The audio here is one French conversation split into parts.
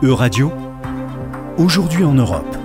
E-Radio, aujourd'hui en Europe.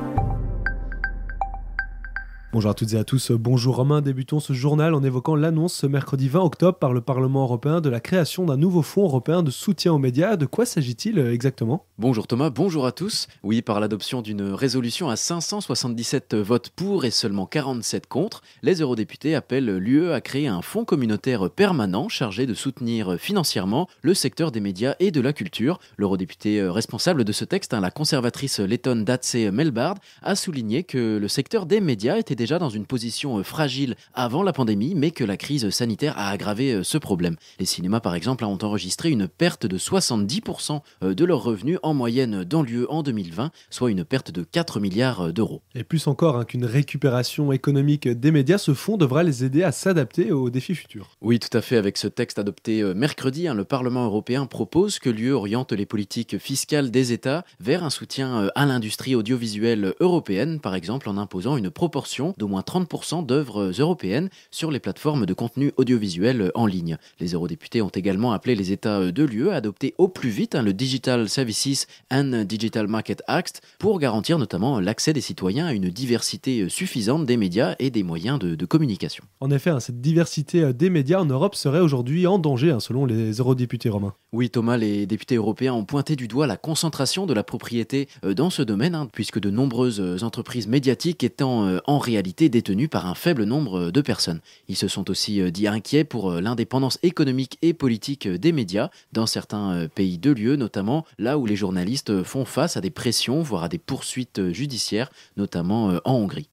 Bonjour à toutes et à tous, bonjour Romain. Débutons ce journal en évoquant l'annonce ce mercredi 20 octobre par le Parlement européen de la création d'un nouveau fonds européen de soutien aux médias. De quoi s'agit-il euh, exactement Bonjour Thomas, bonjour à tous. Oui, par l'adoption d'une résolution à 577 votes pour et seulement 47 contre, les eurodéputés appellent l'UE à créer un fonds communautaire permanent chargé de soutenir financièrement le secteur des médias et de la culture. L'eurodéputé euh, responsable de ce texte, hein, la conservatrice lettonne Datse Melbard, a souligné que le secteur des médias était déjà dans une position euh, fragile avant la pandémie, mais que la crise sanitaire a aggravé euh, ce problème. Les cinémas, par exemple, ont enregistré une perte de 70% euh, de leurs revenus en moyenne dans l'UE en 2020, soit une perte de 4 milliards d'euros. Et plus encore hein, qu'une récupération économique des médias, ce fonds devra les aider à s'adapter aux défis futurs. Oui, tout à fait. Avec ce texte adopté mercredi, hein, le Parlement européen propose que l'UE oriente les politiques fiscales des États vers un soutien à l'industrie audiovisuelle européenne, par exemple en imposant une proportion d'au moins 30% d'œuvres européennes sur les plateformes de contenu audiovisuel en ligne. Les eurodéputés ont également appelé les États de l'UE à adopter au plus vite hein, le Digital Services and Digital Market Act pour garantir notamment l'accès des citoyens à une diversité suffisante des médias et des moyens de, de communication. En effet, hein, cette diversité euh, des médias en Europe serait aujourd'hui en danger hein, selon les eurodéputés romains. Oui Thomas, les députés européens ont pointé du doigt la concentration de la propriété euh, dans ce domaine puisque de nombreuses euh, entreprises médiatiques étant en réalité détenus par un faible nombre de personnes. Ils se sont aussi euh, dit inquiets pour euh, l'indépendance économique et politique euh, des médias dans certains pays de lieu, notamment là où les journalistes font face à des pressions, voire à des poursuites judiciaires, notamment en Hongrie.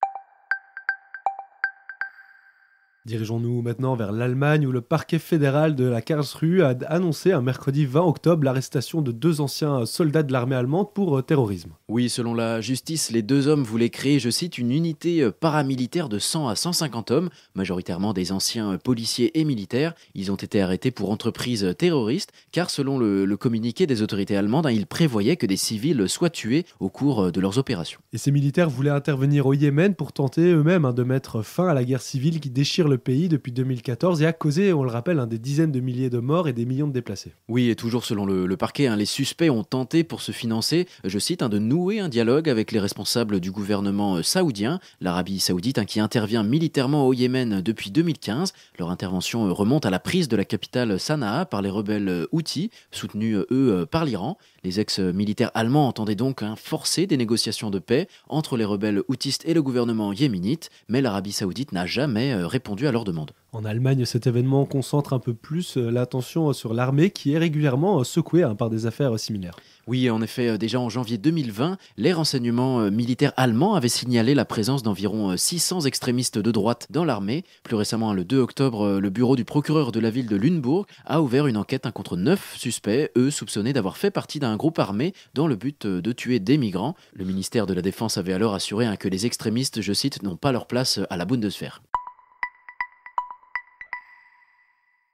Dirigeons-nous maintenant vers l'Allemagne où le parquet fédéral de la Karlsruhe a annoncé un mercredi 20 octobre l'arrestation de deux anciens soldats de l'armée allemande pour euh, terrorisme. Oui, selon la justice, les deux hommes voulaient créer, je cite, une unité euh, paramilitaire de 100 à 150 hommes, majoritairement des anciens euh, policiers et militaires. Ils ont été arrêtés pour entreprise terroriste car selon le, communiqué des autorités allemandes, hein, ils prévoyaient que des civils soient tués au cours de leurs opérations. Et ces militaires voulaient intervenir au Yémen pour tenter eux-mêmes hein, de mettre fin à la guerre civile qui déchire le pays depuis 2014 et a causé, on le rappelle, hein, des dizaines de milliers de morts et des millions de déplacés. Oui, et toujours selon le, parquet, hein, les suspects ont tenté pour se financer, je cite, hein, de nouer un dialogue avec les responsables du gouvernement euh, saoudien, l'Arabie saoudite qui intervient militairement au Yémen euh, depuis 2015. Leur intervention euh, remonte à la prise de la capitale Sanaa par les rebelles Houthis, soutenus eux par l'Iran. Les ex-militaires allemands entendaient donc forcer des négociations de paix entre les rebelles houthistes et le gouvernement yéménite, mais l'Arabie saoudite n'a jamais répondu à leur demande. En Allemagne, cet événement concentre un peu plus euh, l'attention euh, sur l'armée qui est régulièrement euh, secouée hein, par des affaires similaires. Oui, en effet, déjà en janvier 2020, les renseignements militaires allemands avaient signalé la présence d'environ 600 extrémistes de droite dans l'armée. Plus récemment, le 2 octobre, le bureau du procureur de la ville de Lunebourg a ouvert une enquête contre neuf suspects, eux soupçonnés d'avoir fait partie d'un groupe armé dans le but de tuer des migrants. Le ministère de la Défense avait alors assuré hein, que les extrémistes, je cite, n'ont pas leur place à la Bundeswehr.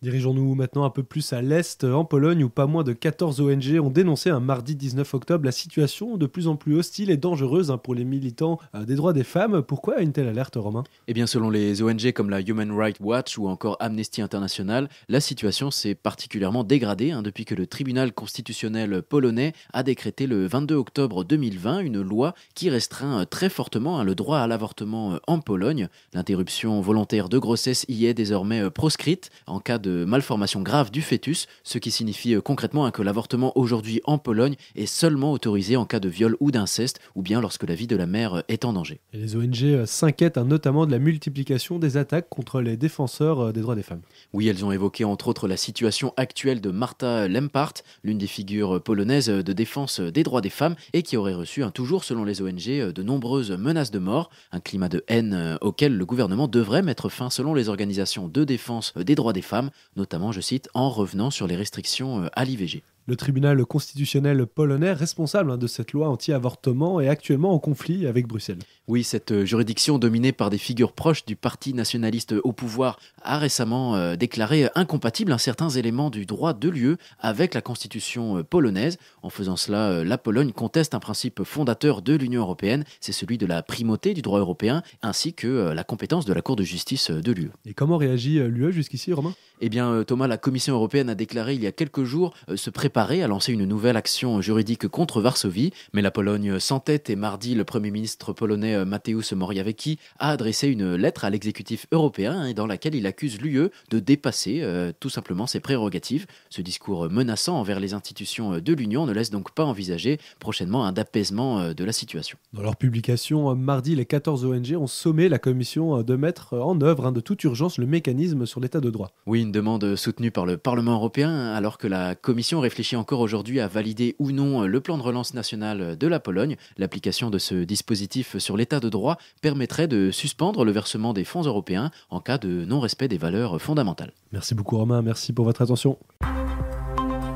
Dirigeons-nous maintenant un peu plus à l'Est, en Pologne, où pas moins de 14 ONG ont dénoncé un mardi 19 octobre la situation de plus en plus hostile et dangereuse hein, pour les militants euh, des droits des femmes. Pourquoi une telle alerte, Romain Eh bien, selon les ONG comme la Human Rights Watch ou encore Amnesty International, la situation s'est particulièrement dégradée hein, depuis que le tribunal constitutionnel polonais a décrété le 22 octobre 2020 une loi qui restreint euh, très fortement hein, le droit à l'avortement euh, en Pologne. L'interruption volontaire de grossesse y est désormais proscrite en cas de de malformation grave du fœtus, ce qui signifie euh, concrètement hein, que l'avortement aujourd'hui en Pologne est seulement autorisé en cas de viol ou d'inceste, ou bien lorsque la vie de la mère euh, est en danger. les ONG euh, s'inquiètent hein, notamment de la multiplication des attaques contre les défenseurs des droits des femmes. Oui, elles ont évoqué entre autres la situation actuelle de Marta Lempart, l'une des figures polonaises de défense des droits des femmes, et qui aurait reçu, un hein, toujours selon les ONG, de nombreuses menaces de mort, un climat de haine auquel le gouvernement devrait mettre fin selon les organisations de défense des droits des femmes notamment, je cite, en revenant sur les restrictions euh, à l'IVG. Le tribunal constitutionnel polonais responsable hein, de cette loi anti-avortement est actuellement en conflit avec Bruxelles. Oui, cette euh, juridiction dominée par des figures proches du parti nationaliste au pouvoir a récemment euh, déclaré incompatible certains éléments du droit de lieu avec la constitution euh, polonaise. En faisant cela, la Pologne conteste un principe fondateur de l'Union européenne, c'est celui de la primauté du droit européen ainsi que la compétence de la Cour de justice de l'UE. Et comment réagit l'UE jusqu'ici, Romain Eh bien, Thomas, la Commission européenne a déclaré il y a quelques jours se préparer paré à lancer une nouvelle action juridique contre Varsovie, mais la Pologne s'entête et mardi, le Premier ministre polonais euh, Mateusz Morawiecki a adressé une lettre à l'exécutif européen hein, dans laquelle il accuse l'UE de dépasser euh, tout simplement ses prérogatives. Ce discours menaçant envers les institutions de l'Union ne laisse donc pas envisager prochainement un apaisement euh, de la situation. Dans leur publication, mardi, les 14 ONG ont sommé la Commission de mettre en œuvre hein, de toute urgence le mécanisme sur l'état de droit. Oui, une demande soutenue par le Parlement européen alors que la Commission réfléchit encore aujourd'hui à valider ou non euh, le plan de relance national euh, de la Pologne. L'application de ce dispositif sur l'état de droit permettrait de suspendre le versement des fonds européens en cas de non-respect des valeurs fondamentales. Merci beaucoup Romain, merci pour votre attention.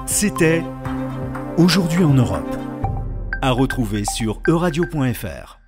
C'était Aujourd'hui en Europe, à retrouver sur euradio.fr.